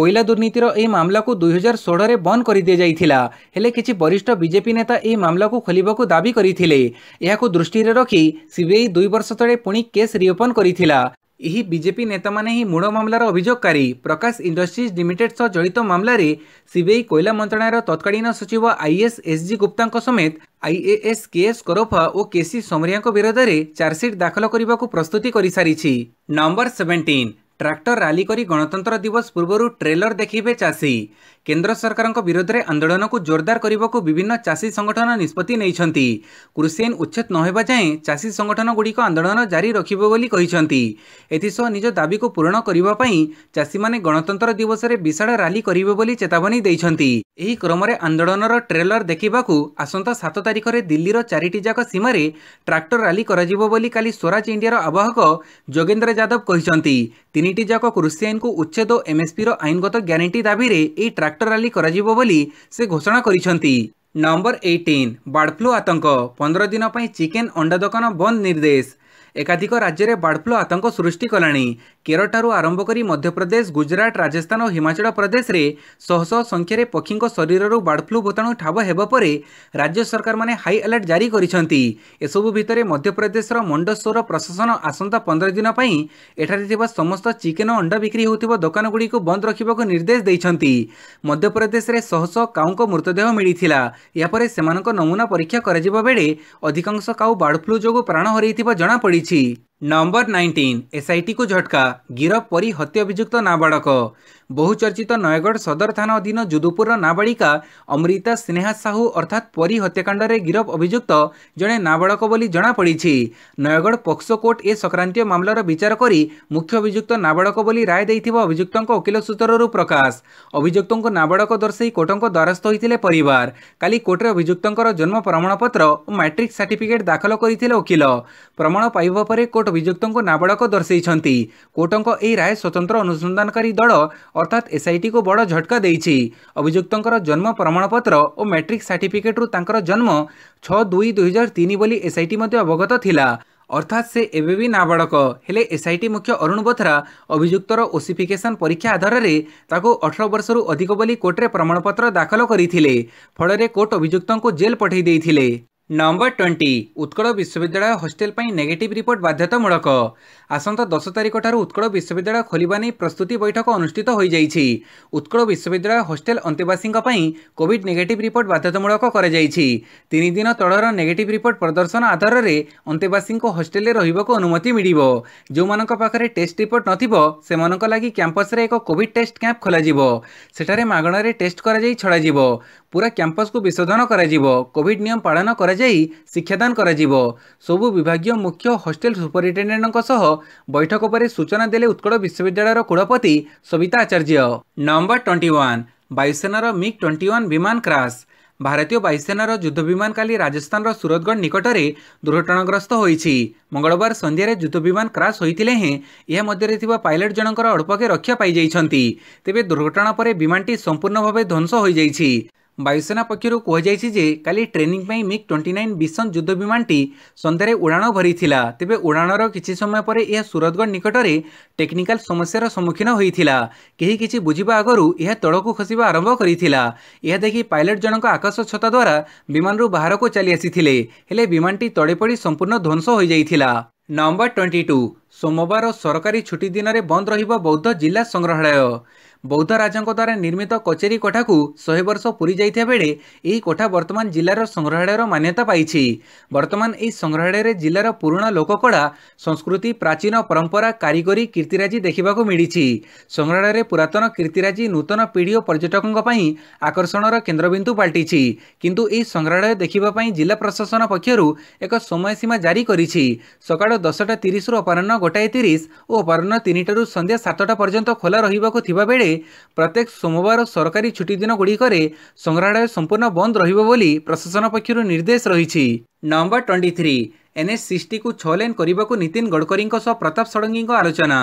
କୋଇଲା ଦୁର୍ନୀତିର ଏହି ମାମଲାକୁ ଦୁଇହଜାର ଷୋହଳରେ ବନ୍ଦ କରିଦିଆଯାଇଥିଲା ହେଲେ କିଛି ବରିଷ୍ଠ ବିଜେପି ନେତା ଏହି ମାମଲାକୁ ଖୋଲିବାକୁ ଦାବି କରିଥିଲେ ଏହାକୁ ଦୃଷ୍ଟିରେ ରଖି ସିବିଆଇ ଦୁଇ ବର୍ଷ ତଳେ ପୁଣି କେସ୍ ରିଓପନ୍ କରିଥିଲା ଏହି ବିଜେପି ନେତାମାନେ ହିଁ ମୂଳ ମାମଲାର ଅଭିଯୋଗକାରୀ ପ୍ରକାଶ ଇଣ୍ଡଷ୍ଟ୍ରିଜ୍ ଲିମିଟେଡ୍ ସହ ଜଡ଼ିତ ମାମଲାରେ ସିବିଆଇ କୋଇଲା ମନ୍ତ୍ରଣାଳୟର ତତ୍କାଳୀନ ସଚିବ ଆଇଏସ୍ ଏସ୍ଜି ଗୁପ୍ତାଙ୍କ ସମେତ ଆଇଏଏସ୍ କେଏସ୍ କୋରଫା ଓ କେସି ସମରିଆଙ୍କ ବିରୋଧରେ ଚାର୍ଜସିଟ୍ ଦାଖଲ କରିବାକୁ ପ୍ରସ୍ତୁତି କରିସାରିଛି ନମ୍ବର ସେଭେଣ୍ଟିନ୍ ট্রাক্টর রালি করে গণতন্ত্র দিবস পূর্বর ট্রেলর দেখবে চাষী কেন্দ্র সরকার বিরোধে আন্দোলনক জোরদার করা বিভিন্ন চাষী সংগঠন নিষ্পতি নিয়েছেন কৃষি আইন উচ্ছেদ নহবা যায় চাষী সংগঠনগুড়ি আন্দোলন জারি রাখবে বলে এসহ নিজ দাবি পূরণ করা চাষী মানে গণতন্ত্র দিবসের বিশাল রালি করবে বলে চেতাবনী দিয়েছেন এই ক্রমে আন্দোলনর ট্রেলর দেখা আসন্ত সাত তারিখে দিল্লির চারিটি যাক সীমার ট্রাক্টর রালি করা বলে কালি স্বরাজ ইন্ডিয়ার আবাহক যোগেন্দ্র যাদব কিন্তু ତିନିଟି ଯାକ କୃଷି ଆଇନକୁ ଉଚ୍ଛେଦ ଓ ଏମ୍ଏସ୍ପିର ଆଇନଗତ ଗ୍ୟାରେଣ୍ଟି ଦାବିରେ ଏହି ଟ୍ରାକ୍ଟର ରାଲି କରାଯିବ ବୋଲି ସେ ଘୋଷଣା କରିଛନ୍ତି ନମ୍ବର ଏଇଟିନ୍ ବାର୍ଡଫ୍ଲୁ ଆତଙ୍କ ପନ୍ଦର ଦିନ ପାଇଁ ଚିକେନ୍ ଅଣ୍ଡା ଦୋକାନ ବନ୍ଦ ନିର୍ଦ୍ଦେଶ ଏକାଧିକ ରାଜ୍ୟରେ ବାର୍ଡଫ୍ଲୁ ଆତଙ୍କ ସୃଷ୍ଟି କଲାଣି କେରଳଠାରୁ ଆରମ୍ଭ କରି ମଧ୍ୟପ୍ରଦେଶ ଗୁଜରାଟ ରାଜସ୍ଥାନ ଓ ହିମାଚଳ ପ୍ରଦେଶରେ ଶହ ଶହ ସଂଖ୍ୟାରେ ପକ୍ଷୀଙ୍କ ଶରୀରରୁ ବାର୍ଡଫ୍ଲୁ ଭୂତାଣୁ ଠାବ ହେବା ପରେ ରାଜ୍ୟ ସରକାରମାନେ ହାଇ ଆଲର୍ଟ ଜାରି କରିଛନ୍ତି ଏସବୁ ଭିତରେ ମଧ୍ୟପ୍ରଦେଶର ମଣ୍ଡସୌର ପ୍ରଶାସନ ଆସନ୍ତା ପନ୍ଦର ଦିନ ପାଇଁ ଏଠାରେ ଥିବା ସମସ୍ତ ଚିକେନ୍ ଓ ଅଣ୍ଡା ବିକ୍ରି ହେଉଥିବା ଦୋକାନଗୁଡ଼ିକୁ ବନ୍ଦ ରଖିବାକୁ ନିର୍ଦ୍ଦେଶ ଦେଇଛନ୍ତି ମଧ୍ୟପ୍ରଦେଶରେ ଶହ ଶହ କାଉଙ୍କ ମୃତଦେହ ମିଳିଥିଲା ଏହାପରେ ସେମାନଙ୍କ ନମୁନା ପରୀକ୍ଷା କରାଯିବା ବେଳେ ଅଧିକାଂଶ କାଉ ବାର୍ଡଫ୍ଲୁ ଯୋଗୁଁ ପ୍ରାଣ ହରାଇଥିବା ଜଣାପଡ଼ିଛି ନମ୍ବର ନାଇଣ୍ଟିନ୍ ଏସ୍ଆଇଟିକୁ ଝଟକା ଗିରଫ ପରି ହତ୍ୟା ଅଭିଯୁକ୍ତ ନାବାଳକ ବହୁଚର୍ଚ୍ଚିତ ନୟାଗଡ଼ ସଦର ଥାନା ଅଧୀନ ଯୁଦୁପୁରର ନାବାଳିକା ଅମୃତା ସ୍ନେହା ସାହୁ ଅର୍ଥାତ୍ ପରୀ ହତ୍ୟାକାଣ୍ଡରେ ଗିରଫ ଅଭିଯୁକ୍ତ ଜଣେ ନାବାଳକ ବୋଲି ଜଣାପଡ଼ିଛି ନୟାଗଡ଼ ପୋକ୍ସୋ କୋର୍ଟ ଏ ସଂକ୍ରାନ୍ତୀୟ ମାମଲାର ବିଚାର କରି ମୁଖ୍ୟ ଅଭିଯୁକ୍ତ ନାବାଳକ ବୋଲି ରାୟ ଦେଇଥିବା ଅଭିଯୁକ୍ତଙ୍କ ଓକିଲ ସୂତ୍ରରୁ ପ୍ରକାଶ ଅଭିଯୁକ୍ତଙ୍କୁ ନାବାଳକ ଦର୍ଶାଇ କୋର୍ଟଙ୍କ ଦ୍ୱାରସ୍ଥ ହୋଇଥିଲେ ପରିବାର କାଲି କୋର୍ଟରେ ଅଭିଯୁକ୍ତଙ୍କର ଜନ୍ମ ପ୍ରମାଣପତ୍ର ଓ ମାଟ୍ରିକ୍ ସାର୍ଟିଫିକେଟ୍ ଦାଖଲ କରିଥିଲେ ଓକିଲ ପ୍ରମାଣ ପାଇବା ପରେ କୋର୍ଟ କୋର୍ଟ ଅଭିଯୁକ୍ତଙ୍କୁ ନାବାଳକ ଦର୍ଶାଇଛନ୍ତି କୋର୍ଟଙ୍କ ଏହି ରାୟ ସ୍ୱତନ୍ତ୍ର ଅନୁସନ୍ଧାନକାରୀ ଦଳ ଅର୍ଥାତ୍ ଏସ୍ଆଇଟିକୁ ବଡ଼ ଝଟକା ଦେଇଛି ଅଭିଯୁକ୍ତଙ୍କର ଜନ୍ମ ପ୍ରମାଣପତ୍ର ଓ ମ୍ୟାଟ୍ରିକ୍ ସାର୍ଟିଫିକେଟ୍ରୁ ତାଙ୍କର ଜନ୍ମ ଛଅ ଦୁଇ ଦୁଇହଜାର ତିନି ବୋଲି ଏସ୍ଆଇଟି ମଧ୍ୟ ଅବଗତ ଥିଲା ଅର୍ଥାତ୍ ସେ ଏବେ ବି ନାବାଳକ ହେଲେ ଏସ୍ଆଇଟି ମୁଖ୍ୟ ଅରୁଣ ବୋଥ୍ରା ଅଭିଯୁକ୍ତର ଓସିଫିକେସନ୍ ପରୀକ୍ଷା ଆଧାରରେ ତାକୁ ଅଠର ବର୍ଷରୁ ଅଧିକ ବୋଲି କୋର୍ଟରେ ପ୍ରମାଣପତ୍ର ଦାଖଲ କରିଥିଲେ ଫଳରେ କୋର୍ଟ ଅଭିଯୁକ୍ତଙ୍କୁ ଜେଲ୍ ପଠାଇ ଦେଇଥିଲେ ନମ୍ବର ଟ୍ୱେଣ୍ଟି ଉତ୍କଳ ବିଶ୍ୱବିଦ୍ୟାଳୟ ହଷ୍ଟେଲ ପାଇଁ ନେଗେଟିଭ୍ ରିପୋର୍ଟ ବାଧ୍ୟତାମୂଳକ ଆସନ୍ତା ଦଶ ତାରିଖଠାରୁ ଉତ୍କଳ ବିଶ୍ୱବିଦ୍ୟାଳୟ ଖୋଲିବା ନେଇ ପ୍ରସ୍ତୁତି ବୈଠକ ଅନୁଷ୍ଠିତ ହୋଇଯାଇଛି ଉତ୍କଳ ବିଶ୍ୱବିଦ୍ୟାଳୟ ହଷ୍ଟେଲ ଅନ୍ତେବାସୀଙ୍କ ପାଇଁ କୋଭିଡ୍ ନେଗେଟିଭ୍ ରିପୋର୍ଟ ବାଧ୍ୟତାମୂଳକ କରାଯାଇଛି ତିନି ଦିନ ତଳର ନେଗେଟିଭ୍ ରିପୋର୍ଟ ପ୍ରଦର୍ଶନ ଆଧାରରେ ଅନ୍ତେବାସୀଙ୍କୁ ହଷ୍ଟେଲରେ ରହିବାକୁ ଅନୁମତି ମିଳିବ ଯେଉଁମାନଙ୍କ ପାଖରେ ଟେଷ୍ଟ ରିପୋର୍ଟ ନଥିବ ସେମାନଙ୍କ ଲାଗି କ୍ୟାମ୍ପସରେ ଏକ କୋଭିଡ୍ ଟେଷ୍ଟ କ୍ୟାମ୍ପ ଖୋଲାଯିବ ସେଠାରେ ମାଗଣାରେ ଟେଷ୍ଟ କରାଯାଇ ଛଡ଼ାଯିବ ପୁରା କ୍ୟାମ୍ପସକୁ ବିଶୋଧନ କରାଯିବ କୋଭିଡ୍ ନିୟମ ପାଳନ କରାଯିବ ଯାଇ ଶିକ୍ଷାଦାନ କରାଯିବ ସବୁ ବିଭାଗୀୟ ମୁଖ୍ୟ ହଷ୍ଟେଲ ସୁପରିଟେଣ୍ଡେଣ୍ଟଙ୍କ ସହ ବୈଠକ ପରେ ସୂଚନା ଦେଲେ ଉତ୍କଳ ବିଶ୍ୱବିଦ୍ୟାଳୟର କୁଳପତି Sabita Acharya number twenty one ବାୟୁସେନାର ମିଗ୍ ଟ୍ୱେଣ୍ଟି ୱାନ୍ ବିମାନ କ୍ରାସ୍ ଭାରତୀୟ ବାୟୁସେନାର ଯୁଦ୍ଧ ବିମାନ କାଲି ରାଜସ୍ଥାନର ସୁରତଗଡ଼ ନିକଟରେ ଦୁର୍ଘଟଣାଗ୍ରସ୍ତ ହୋଇଛି ମଙ୍ଗଳବାର ସନ୍ଧ୍ୟାରେ ଯୁଦ୍ଧ ବିମାନ କ୍ରାସ୍ ହୋଇଥିଲେ ହେଁ ଏହା ମଧ୍ୟରେ ଥିବା ପାଇଲଟ ଜଣଙ୍କର ଅଳ୍ପକେ ରକ୍ଷା ପାଇଯାଇଛନ୍ତି ତେବେ ଦୁର୍ଘଟଣା ପରେ ବିମାନଟି ସମ୍ପୂର୍ଣ୍ଣ ଭାବେ ଧ୍ୱଂସ ହୋଇଯାଇଛି ବାୟୁସେନା ପକ୍ଷରୁ କୁହାଯାଇଛି ଯେ କାଲି ଟ୍ରେନିଂ ପାଇଁ ମିଗ୍ ଟ୍ୱେଣ୍ଟି ନାଇନ୍ ବିସନ୍ ଯୁଦ୍ଧ ବିମାନଟି ସନ୍ଧ୍ୟାରେ ଉଡ଼ାଣ ଭରିଥିଲା ତେବେ ଉଡ଼ାଣର କିଛି ସମୟ ପରେ ଏହା ସୁରତଗଡ଼ ନିକଟରେ ଟେକ୍ନିକାଲ ସମସ୍ୟାର ସମ୍ମୁଖୀନ ହୋଇଥିଲା କେହି କିଛି ବୁଝିବା ଆଗରୁ ଏହା ତଳକୁ ଖସିବା ଆରମ୍ଭ କରିଥିଲା ଏହା ଦେଖି ପାଇଲଟ ଜଣଙ୍କ ଆକାଶ ଛତା ଦ୍ୱାରା ବିମାନରୁ ବାହାରକୁ ଚାଲି ଆସିଥିଲେ ହେଲେ ବିମାନଟି ତଳେପଡ଼ି ସମ୍ପୂର୍ଣ୍ଣ ଧ୍ୱଂସ ହୋଇଯାଇଥିଲା ନଭେମ୍ବର ଟ୍ୱେଣ୍ଟି ସୋମବାର ସରକାରୀ ଛୁଟି ଦିନରେ ବନ୍ଦ ରହିବ ବୌଦ୍ଧ ଜିଲ୍ଲା ସଂଗ୍ରହାଳୟ ବୌଦ୍ଧ ରାଜାଙ୍କ ଦ୍ୱାରା ନିର୍ମିତ କଚେରୀ କୋଠାକୁ ଶହେ ବର୍ଷ ପୁରୀ ଯାଇଥିବା ବେଳେ ଏହି କୋଠା ବର୍ତ୍ତମାନ ଜିଲ୍ଲାର ସଂଗ୍ରହାଳୟର ମାନ୍ୟତା ପାଇଛି ବର୍ତ୍ତମାନ ଏହି ସଂଗ୍ରହାଳୟରେ ଜିଲ୍ଲାର ପୁରୁଣା ଲୋକକଳା ସଂସ୍କୃତି ପ୍ରାଚୀନ ପରମ୍ପରା କାରିଗରୀ କୀର୍ତ୍ତିରାଜି ଦେଖିବାକୁ ମିଳିଛି ସଂଗ୍ରହାଳୟରେ ପୁରାତନ କୀର୍ତ୍ତିରାଜି ନୂତନ ପିଢ଼ି ଓ ପର୍ଯ୍ୟଟକଙ୍କ ପାଇଁ ଆକର୍ଷଣର କେନ୍ଦ୍ରବିନ୍ଦୁ ପାଲଟିଛି କିନ୍ତୁ ଏହି ସଂଗ୍ରହାଳୟ ଦେଖିବା ପାଇଁ ଜିଲ୍ଲା ପ୍ରଶାସନ ପକ୍ଷରୁ ଏକ ସମୟସୀମା ଜାରି କରିଛି ସକାଳ ଦଶଟା ତିରିଶରୁ ଅପରାହ୍ନ ଗୋଟାଏ ତିରିଶ ଓ ଅପରାହ୍ନ ତିନିଟାରୁ ସନ୍ଧ୍ୟା ସାତଟା ପର୍ଯ୍ୟନ୍ତ ଖୋଲା ରହିବାକୁ ଥିବାବେଳେ ବେଳେ ପ୍ରତ୍ୟେକ ସୋମବାର ସରକାରୀ ଛୁଟି ଦିନ ଗୁଡ଼ିକରେ ସଂଗ୍ରହାଳୟ ସମ୍ପୂର୍ଣ୍ଣ ବନ୍ଦ ରହିବ ବୋଲି ପ୍ରଶାସନ ପକ୍ଷରୁ ନିର୍ଦ୍ଦେଶ ରହିଛି ନମ୍ବର ଟ୍ୱେଣ୍ଟି ଥ୍ରୀ ଏନ୍ଏସ୍ ସିକ୍ସଟିକୁ ଛଅ ଲେନ୍ କରିବାକୁ ନୀତିନ ଗଡ଼କରୀଙ୍କ ସହ ପ୍ରତାପ ଷଡ଼ଙ୍ଗୀଙ୍କ ଆଲୋଚନା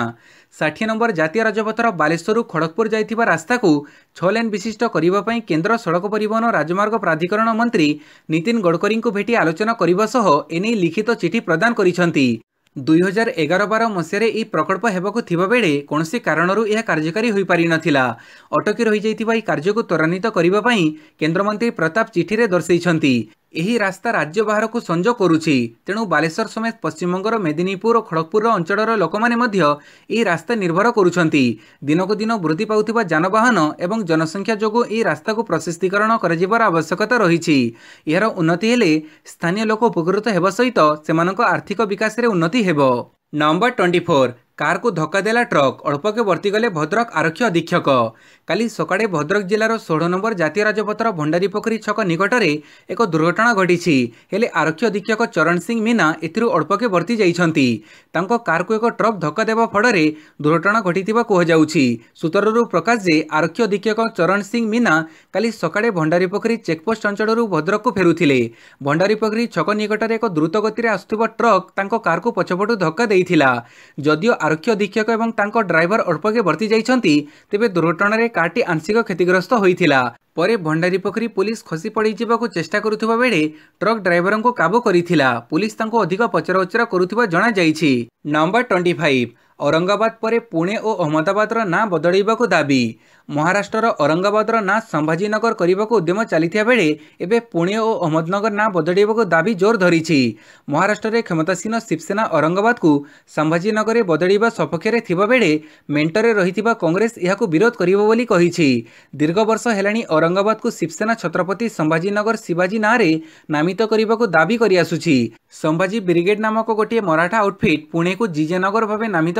ଷାଠିଏ ନମ୍ବର ଜାତୀୟ ରାଜପଥର ବାଲେଶ୍ୱରରୁ ଖଡ଼ଗପୁର ଯାଇଥିବା ରାସ୍ତାକୁ ଛଅ ଲେନ୍ ବିଶିଷ୍ଟ କରିବା ପାଇଁ କେନ୍ଦ୍ର ସଡ଼କ ପରିବହନ ରାଜମାର୍ଗ ପ୍ରାଧିକରଣ ମନ୍ତ୍ରୀ ନୀତିନ ଗଡ଼କରୀଙ୍କୁ ଭେଟି ଆଲୋଚନା କରିବା ସହ ଏନେଇ ଲିଖିତ ଚିଠି ପ୍ରଦାନ କରିଛନ୍ତି ଦୁଇ ହଜାର ଏଗାର ବାର ମସିହାରେ ଏହି ପ୍ରକଳ୍ପ ହେବାକୁ ଥିବାବେଳେ କୌଣସି କାରଣରୁ ଏହା କାର୍ଯ୍ୟକାରୀ ହୋଇପାରିନଥିଲା ଅଟକି ରହିଯାଇଥିବା ଏହି କାର୍ଯ୍ୟକୁ ତ୍ୱରାନ୍ୱିତ କରିବା ପାଇଁ କେନ୍ଦ୍ରମନ୍ତ୍ରୀ ପ୍ରତାପ ଚିଠିରେ ଦର୍ଶାଇଛନ୍ତି ଏହି ରାସ୍ତା ରାଜ୍ୟ ବାହାରକୁ ସଂଯୋଗ କରୁଛି ତେଣୁ ବାଲେଶ୍ୱର ସମେତ ପଶ୍ଚିମବଙ୍ଗର ମେଦିନୀପୁର ଓ ଖଡ଼ଗପୁରର ଅଞ୍ଚଳର ଲୋକମାନେ ମଧ୍ୟ ଏହି ରାସ୍ତା ନିର୍ଭର କରୁଛନ୍ତି ଦିନକୁ ଦିନ ବୃଦ୍ଧି ପାଉଥିବା ଯାନବାହନ ଏବଂ ଜନସଂଖ୍ୟା ଯୋଗୁଁ ଏହି ରାସ୍ତାକୁ ପ୍ରଶସ୍ତିକରଣ କରାଯିବାର ଆବଶ୍ୟକତା ରହିଛି ଏହାର ଉନ୍ନତି ହେଲେ ସ୍ଥାନୀୟ ଲୋକ ଉପକୃତ ହେବା ସହିତ ସେମାନଙ୍କ ଆର୍ଥିକ ବିକାଶରେ ଉନ୍ନତି ହେବ ନମ୍ବର ଟ୍ୱେଣ୍ଟି ଫୋର୍ କାର୍କୁ ଧକ୍କା ଦେଲା ଟ୍ରକ୍ ଅଳ୍ପକେ ବର୍ତ୍ତିଗଲେ ଭଦ୍ରକ ଆରକ୍ଷୀ ଅଧୀକ୍ଷକ କାଲି ସକାଳେ ଭଦ୍ରକ ଜିଲ୍ଲାର ଷୋହଳ ନମ୍ବର ଜାତୀୟ ରାଜପଥର ଭଣ୍ଡାରୀ ପୋଖରୀ ଛକ ନିକଟରେ ଏକ ଦୁର୍ଘଟଣା ଘଟିଛି ହେଲେ ଆରକ୍ଷୀ ଅଧୀକ୍ଷକ ଚରଣ ସିଂ ମୀନା ଏଥିରୁ ଅଳ୍ପକେ ବର୍ତ୍ତି ଯାଇଛନ୍ତି ତାଙ୍କ କାର୍କୁ ଏକ ଟ୍ରକ୍ ଧକ୍କା ଦେବା ଫଳରେ ଦୁର୍ଘଟଣା ଘଟିଥିବା କୁହାଯାଉଛି ସୂତ୍ରରୁ ପ୍ରକାଶ ଯେ ଆରକ୍ଷୀ ଅଧୀକ୍ଷକ ଚରଣ ସିଂ ମୀନା କାଲି ସକାଳେ ଭଣ୍ଡାରୀ ପୋଖରୀ ଚେକ୍ପୋଷ୍ଟ ଅଞ୍ଚଳରୁ ଭଦ୍ରକକୁ ଫେରୁଥିଲେ ଭଣ୍ଡାରୀ ପୋଖରୀ ଛକ ନିକଟରେ ଏକ ଦ୍ରୁତଗତିରେ ଆସୁଥିବା ଟ୍ରକ୍ ତାଙ୍କ କାର୍କୁ ପଛପଟୁ ଧକ୍କା ଦେଇଥିଲା ଯଦିଓ ଆରକ୍ଷୀ ଅଧୀକ୍ଷକ ଏବଂ ତାଙ୍କ ଡ୍ରାଇଭର ଅଳ୍ପକେ ବର୍ତ୍ତି ଯାଇଛନ୍ତି ତେବେ ଦୁର୍ଘଟଣାରେ କାର୍ଟି ଆଂଶିକ କ୍ଷତିଗ୍ରସ୍ତ ହୋଇଥିଲା ପରେ ଭଣ୍ଡାରୀ ପୋଖରୀ ପୁଲିସ୍ ଖସି ପଡ଼ିଯିବାକୁ ଚେଷ୍ଟା କରୁଥିବା ବେଳେ ଟ୍ରକ୍ ଡ୍ରାଇଭରଙ୍କୁ କାବୁ କରିଥିଲା ପୁଲିସ୍ ତାଙ୍କୁ ଅଧିକ ପଚରା ଉଚରା କରୁଥିବା ଜଣାଯାଇଛି ନମ୍ବର ଟ୍ୱେଣ୍ଟି ଔରଙ୍ଗାବାଦ ପରେ ପୁଣେ ଓ ଅହମ୍ମଦାବାଦର ନାଁ ବଦଳାଇବାକୁ ଦାବି ମହାରାଷ୍ଟ୍ରର ଔରଙ୍ଗାବାଦର ନାଁ ସମ୍ଭାଜୀନଗର କରିବାକୁ ଉଦ୍ୟମ ଚାଲିଥିବା ବେଳେ ଏବେ ପୁଣେ ଓ ଅହମ୍ମଦନଗର ନାଁ ବଦଳାଇବାକୁ ଦାବି ଜୋର ଧରିଛି ମହାରାଷ୍ଟ୍ରରେ କ୍ଷମତାସୀନ ଶିବସେନା ଔରଙ୍ଗାବାଦକୁ ସମ୍ଭାଜୀନଗରରେ ବଦଳିବା ସପକ୍ଷରେ ଥିବା ବେଳେ ମେଣ୍ଟରେ ରହିଥିବା କଂଗ୍ରେସ ଏହାକୁ ବିରୋଧ କରିବ ବୋଲି କହିଛି ଦୀର୍ଘ ବର୍ଷ ହେଲାଣି ଔରଙ୍ଗାବାଦକୁ ଶିବସେନା ଛତ୍ରପତି ସମ୍ଭାଜୀନଗର ଶିବାଜୀ ନାଁରେ ନାମିତ କରିବାକୁ ଦାବି କରିଆସୁଛି ସମ୍ଭାଜୀ ବ୍ରିଗେଡ୍ ନାମକ ଗୋଟିଏ ମରାଠା ଆଉଟଫିଟ୍ ପୁଣେକୁ ଜିଜେନଗର ଭାବେ ନାମିତ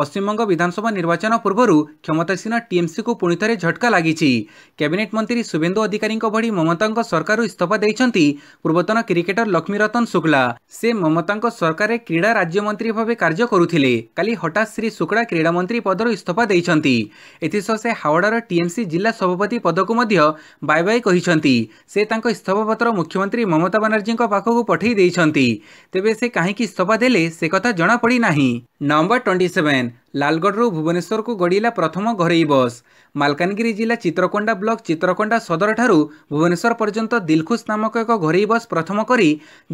ପଶ୍ଚିମବଙ୍ଗ ବିଧାନସଭା ନିର୍ବାଚନ ପୂର୍ବରୁ କ୍ଷମତାସୀନ ଟିଏମ୍ସିକୁ ପୁଣିଥରେ ଝଟକା ଲାଗିଛି କ୍ୟାବିନେଟ୍ ମନ୍ତ୍ରୀ ଶୁଭେନ୍ଦୁ ଅଧିକାରୀଙ୍କ ଭଳି ମମତାଙ୍କ ସରକାରରୁ ଇସ୍ତଫା ଦେଇଛନ୍ତି ପୂର୍ବତନ କ୍ରିକେଟର ଲକ୍ଷ୍ମୀ ରତନ ଶୁକ୍ଲା ସେ ମମତାଙ୍କ ସରକାରରେ କ୍ରୀଡ଼ା ରାଜ୍ୟମନ୍ତ୍ରୀ ଭାବେ କାର୍ଯ୍ୟ କରୁଥିଲେ କାଲି ହଠାତ୍ ଶ୍ରୀ ଶୁକ୍ଲା କ୍ରୀଡ଼ାମନ୍ତ୍ରୀ ପଦରୁ ଇସ୍ତଫା ଦେଇଛନ୍ତି ଏଥିସହ ସେ ହାୱଡ଼ାର ଟିଏମ୍ସି ଜିଲ୍ଲା ସଭାପତି ପଦକୁ ମଧ୍ୟ ବାଏ ବାଏ କହିଛନ୍ତି ସେ ତାଙ୍କ ଇସ୍ତଫାପତ୍ର ମୁଖ୍ୟମନ୍ତ୍ରୀ ମମତା ବାନାର୍ଜୀଙ୍କ ପାଖକୁ ପଠାଇ ଦେଇଛନ୍ତି ତେବେ ସେ କାହିଁକି ଇସ୍ତଫା ଦେଲେ ସେ କଥା ଜଣାପଡ଼ି ନାହିଁ ନଭେମ୍ବର ଟ୍ୱେଣ୍ଟି ସେଭେନ୍ ଟ୍ରେନ୍ ଲାଲଗଡ଼ରୁ ଭୁବନେଶ୍ୱରକୁ ଗଡ଼ିଲା ପ୍ରଥମ ଘରୋଇ ବସ୍ ମାଲକାନଗିରି ଜିଲ୍ଲା ଚିତ୍ରକୋଣ୍ଡା ବ୍ଲକ ଚିତ୍ରକୋଣ୍ଡା ସଦରଠାରୁ ଭୁବନେଶ୍ୱର ପର୍ଯ୍ୟନ୍ତ ଦିଲଖୁସ୍ ନାମକ ଏକ ଘରୋଇ ବସ୍ ପ୍ରଥମ କରି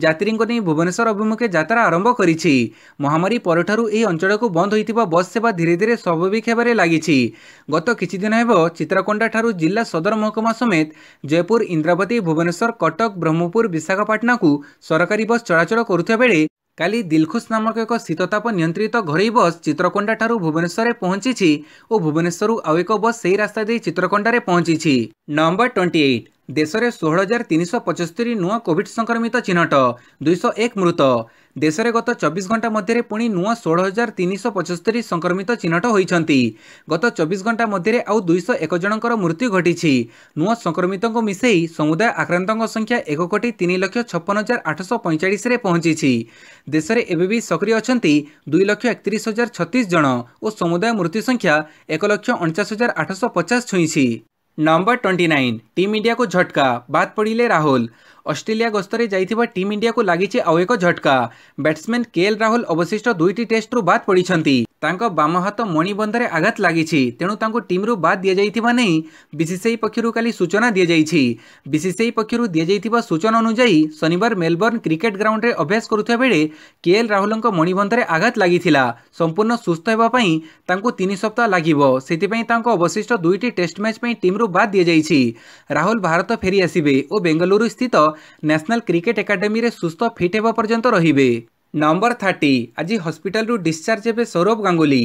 ଯାତ୍ରୀଙ୍କୁ ନେଇ ଭୁବନେଶ୍ୱର ଅଭିମୁଖେ ଯାତ୍ରା ଆରମ୍ଭ କରିଛି ମହାମାରୀ ପରଠାରୁ ଏହି ଅଞ୍ଚଳକୁ ବନ୍ଦ ହୋଇଥିବା ବସ୍ ସେବା ଧୀରେ ଧୀରେ ସ୍ୱାଭାବିକ ହେବାରେ ଲାଗିଛି ଗତ କିଛିଦିନ ହେବ ଚିତ୍ରକୋଣ୍ଡାଠାରୁ ଜିଲ୍ଲା ସଦର ମହକୁମା ସମେତ ଜୟପୁର ଇନ୍ଦ୍ରାବତୀ ଭୁବନେଶ୍ୱର କଟକ ବ୍ରହ୍ମପୁର ବିଶାଖାପାଟଣାକୁ ସରକାରୀ ବସ୍ ଚଳାଚଳ କରୁଥିବା ବେଳେ କାଲି ଦିଲଖୁସ୍ ନାମକ ଏକ ଶୀତତାପ ନିୟନ୍ତ୍ରିତ ଘରୋଇ ବସ୍ ଚିତ୍ରକୋଣ୍ଡାଠାରୁ ଭୁବନେଶ୍ୱରରେ ପହଞ୍ଚିଛି ଓ ଭୁବନେଶ୍ୱରରୁ ଆଉ ଏକ ବସ୍ ସେହି ରାସ୍ତା ଦେଇ ଚିତ୍ରକୋଣ୍ଡାରେ ପହଞ୍ଚିଛି ନମ୍ବର ଟ୍ୱେଣ୍ଟି ଏଇଟ୍ ଦେଶରେ ଷୋହଳ ହଜାର ତିନିଶହ ପଚସ୍ତରୀ ନୂଆ କୋଭିଡ୍ ସଂକ୍ରମିତ ଚିହ୍ନଟ ଦୁଇଶହ ଏକ ମୃତ ଦେଶରେ ଗତ ଚବିଶ ଘଣ୍ଟା ମଧ୍ୟରେ ପୁଣି ନୂଆ ଷୋହଳ ହଜାର ତିନିଶହ ପଞ୍ଚସ୍ତରୀ ସଂକ୍ରମିତ ଚିହ୍ନଟ ହୋଇଛନ୍ତି ଗତ ଚବିଶ ଘଣ୍ଟା ମଧ୍ୟରେ ଆଉ ଦୁଇଶହ ଏକ ଜଣଙ୍କର ମୃତ୍ୟୁ ଘଟିଛି ନୂଆ ସଂକ୍ରମିତଙ୍କୁ ମିଶାଇ ସମୁଦାୟ ଆକ୍ରାନ୍ତଙ୍କ ସଂଖ୍ୟା ଏକ କୋଟି ତିନି ଲକ୍ଷ ଛପନ ହଜାର ଆଠଶହ ପଇଁଚାଳିଶରେ ପହଞ୍ଚିଛି ଦେଶରେ ଏବେ ବି ସକ୍ରିୟ ଅଛନ୍ତି ଦୁଇ ଲକ୍ଷ ଏକତିରିଶ ହଜାର ଛତିଶ ଜଣ ଓ ସମୁଦାୟ ମୃତ୍ୟୁ ସଂଖ୍ୟା ଏକ ଲକ୍ଷ ଅଣଚାଶ ହଜାର ଆଠଶହ ପଚାଶ ଛୁଇଁଛି number twenty nine team India को झटका बात पड़ी राहुल अस्ट्रेलिया गस्तर जाइवा टीम इंडिया को लगी आउ एक झटका बैट्समैन केएल राहुल अवशिष्ट दुईट टेस्ट रू बात पड़ती ତାଙ୍କ ବାମ ହାତ ମଣିବନ୍ଧରେ ଆଘାତ ଲାଗିଛି ତେଣୁ ତାଙ୍କୁ ଟିମ୍ରୁ ବାଦ୍ ଦିଆଯାଇଥିବା ନେଇ ବିସିସିଆଇ ପକ୍ଷରୁ କାଲି ସୂଚନା ଦିଆଯାଇଛି ବିସିସିଆଇ ପକ୍ଷରୁ ଦିଆଯାଇଥିବା ସୂଚନା ଅନୁଯାୟୀ ଶନିବାର ମେଲବର୍ଣ୍ଣ କ୍ରିକେଟ୍ ଗ୍ରାଉଣ୍ଡରେ ଅଭ୍ୟାସ କରୁଥିବା ବେଳେ କେଏଲ୍ ରାହୁଲଙ୍କ ମଣିବନ୍ଧରେ ଆଘାତ ଲାଗିଥିଲା ସମ୍ପୂର୍ଣ୍ଣ ସୁସ୍ଥ ହେବା ପାଇଁ ତାଙ୍କୁ ତିନି ସପ୍ତାହ ଲାଗିବ ସେଥିପାଇଁ ତାଙ୍କ ଅବଶିଷ୍ଟ ଦୁଇଟି ଟେଷ୍ଟ ମ୍ୟାଚ୍ ପାଇଁ ଟିମ୍ରୁ ବାଦ୍ ଦିଆଯାଇଛି ରାହୁଲ ଭାରତ ଫେରି ଆସିବେ ଓ ବେଙ୍ଗାଲୁରୁ ସ୍ଥିତ ନ୍ୟାସନାଲ୍ କ୍ରିକେଟ୍ ଏକାଡେମୀରେ ସୁସ୍ଥ ଫିଟ୍ ହେବା ପର୍ଯ୍ୟନ୍ତ ରହିବେ ନମ୍ବର ଥାର୍ଟି ଆଜି ହସ୍ପିଟାଲରୁ ଡିସଚାର୍ଜ ହେବେ ସୌରଭ ଗାଙ୍ଗୁଲି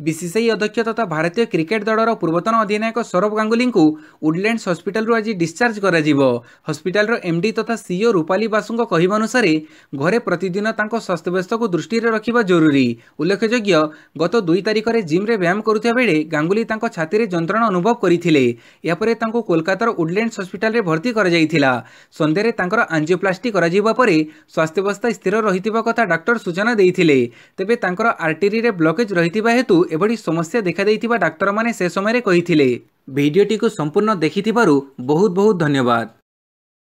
ବିସିସିଆଇ ଅଧ୍ୟକ୍ଷ ତଥା ଭାରତୀୟ କ୍ରିକେଟ୍ ଦଳର ପୂର୍ବତନ ଅଧିନାୟକ ସୌରଭ ଗାଙ୍ଗୁଲିଙ୍କୁ ଉଡ୍ଲ୍ୟାଣ୍ଡ୍ସ ହସ୍ପିଟାଲରୁ ଆଜି ଡିସ୍ଚାର୍ଜ କରାଯିବ ହସ୍ପିଟାଲର ଏମ୍ଡି ତଥା ସିଇଓ e ରୂପାଲି ବାସୁଙ୍କ କହିବା ଅନୁସାରେ ଘରେ ପ୍ରତିଦିନ ତାଙ୍କ ସ୍ୱାସ୍ଥ୍ୟବ୍ୟସ୍ତକୁ ଦୃଷ୍ଟିରେ ରଖିବା ଜରୁରୀ ଉଲ୍ଲେଖଯୋଗ୍ୟ ଗତ ଦୁଇ ତାରିଖରେ ଜିମ୍ରେ ବ୍ୟାୟାମ କରୁଥିବା ବେଳେ ଗାଙ୍ଗୁଲି ତାଙ୍କ ଛାତିରେ ଯନ୍ତ୍ରଣା ଅନୁଭବ କରିଥିଲେ ଏହାପରେ ତାଙ୍କୁ କୋଲକାତାର ଉଡ୍ଲ୍ୟାଣ୍ଡ୍ସ ହସ୍ପିଟାଲରେ ଭର୍ତ୍ତି କରାଯାଇଥିଲା ସନ୍ଧ୍ୟାରେ ତାଙ୍କର ଆଞ୍ଜିଓପ୍ଲାଷ୍ଟି କରାଯିବା ପରେ ସ୍ୱାସ୍ଥ୍ୟବ୍ୟବସ୍ଥା ସ୍ଥିର ରହିଥିବା କଥା ଡାକ୍ତର ସୂଚନା ଦେଇଥିଲେ ତେବେ ତାଙ୍କର ଆର୍ଟିରିରେ ବ୍ଲକେଜ୍ ରହିଥିବା ହେତୁ एभरी समस्या देखाई डाक्तर मैंने से समय भिडियोटी संपूर्ण देखिथ बहुत बहुत धन्यवाद